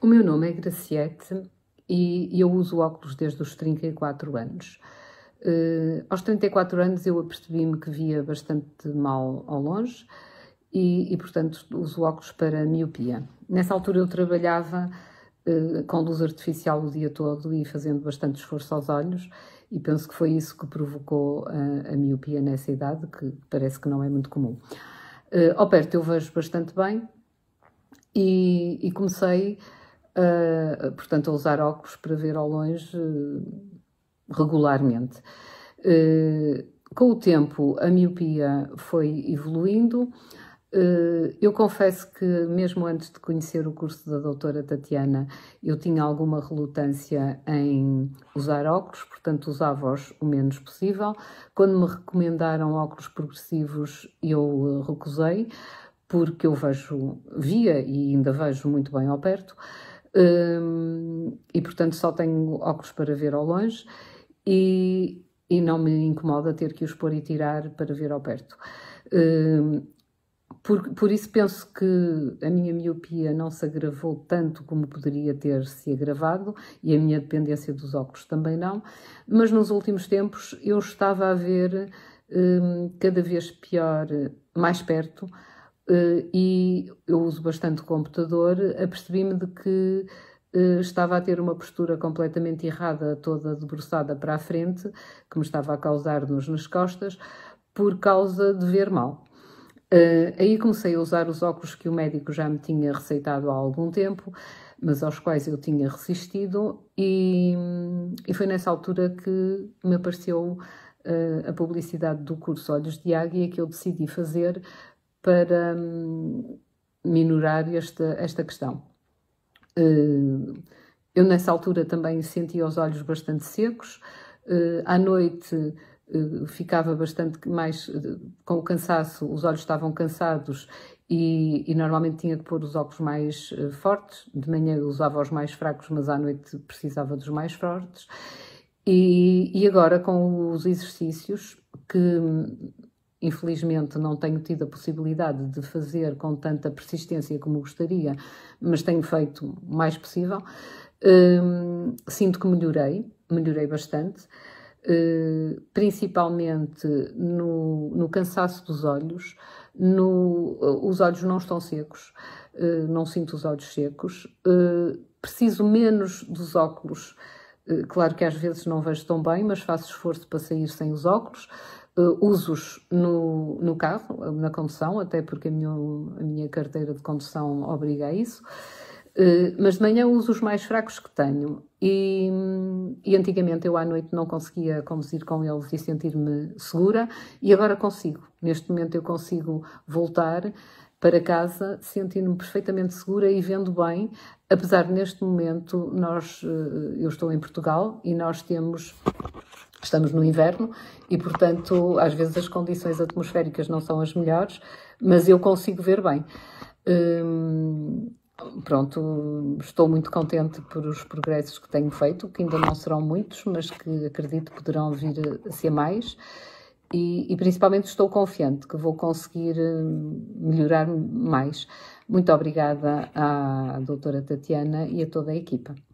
O meu nome é Graciete e eu uso óculos desde os 34 anos. Uh, aos 34 anos eu apercebi-me que via bastante mal ao longe e, e, portanto, uso óculos para miopia. Nessa altura eu trabalhava uh, com luz artificial o dia todo e fazendo bastante esforço aos olhos e penso que foi isso que provocou a, a miopia nessa idade, que parece que não é muito comum. Uh, ao perto eu vejo bastante bem e, e comecei uh, portanto, a usar óculos para ver ao longe uh, regularmente. Uh, com o tempo, a miopia foi evoluindo. Eu confesso que, mesmo antes de conhecer o curso da doutora Tatiana, eu tinha alguma relutância em usar óculos, portanto, usava-os o menos possível. Quando me recomendaram óculos progressivos, eu recusei, porque eu vejo, via e ainda vejo muito bem ao perto. Hum, e portanto só tenho óculos para ver ao longe e, e não me incomoda ter que os pôr e tirar para ver ao perto. Hum, por, por, isso penso que a minha miopia não se agravou tanto como poderia ter se agravado e a minha dependência dos óculos também não, mas nos últimos tempos eu estava a ver hum, cada vez pior, mais perto, eh, e eu uso bastante computador, apercebi-me de que eh, estava a ter uma postura completamente errada, toda debruçada para a frente, que me estava a causar nos nas costas, por causa de ver mal. Eh, aí comecei a usar os óculos que o médico já me tinha receitado há algum tempo, mas aos quais eu tinha resistido, e, e foi nessa altura que me apareceu a publicidade do curso Olhos de Águia que eu decidi fazer para hum, minorar esta, esta questão. Eh, eu, nessa altura, também sentia os olhos bastante secos. Eh, à noite, eh, ficava bastante mais com o cansaço, os olhos estavam cansados e, e, normalmente tinha que pôr os óculos mais uh, fortes. De manhã usava os mais fracos, mas à noite precisava dos mais fortes. E, e agora com os exercícios que hum, Infelizmente não tenho tido a possibilidade de fazer com tanta persistência como gostaria, mas tenho feito o mais possível. Hum, sinto que melhorei, melhorei bastante, hum, principalmente no, no, cansaço dos olhos, no, eh, os olhos não estão secos, hum, não sinto os olhos secos, preciso menos dos óculos. Claro que às vezes não vejo tão bem, mas faço esforço para sair sem os óculos uh, usos no, no carro, na condução, até porque a minha, a minha carteira de condução obriga a isso. Eh, mas de manhã uso os mais fracos que tenho e, e, antigamente eu à noite não conseguia conduzir com eles e sentir-me segura e agora consigo. Neste momento eu consigo voltar para casa sentindo-me perfeitamente segura e vendo bem, apesar de neste momento nós eh, eu estou em Portugal e nós temos Estamos no inverno e, portanto, às vezes as condições atmosféricas não são as melhores, mas eu consigo ver bem. Hum, pronto, estou muito contente por os progressos que tenho feito, que ainda não serão muitos, mas que acredito poderão vir a ser mais. E, e principalmente estou confiante que vou conseguir hum, melhorar mais. Muito obrigada à doutora Tatiana e a toda a equipa.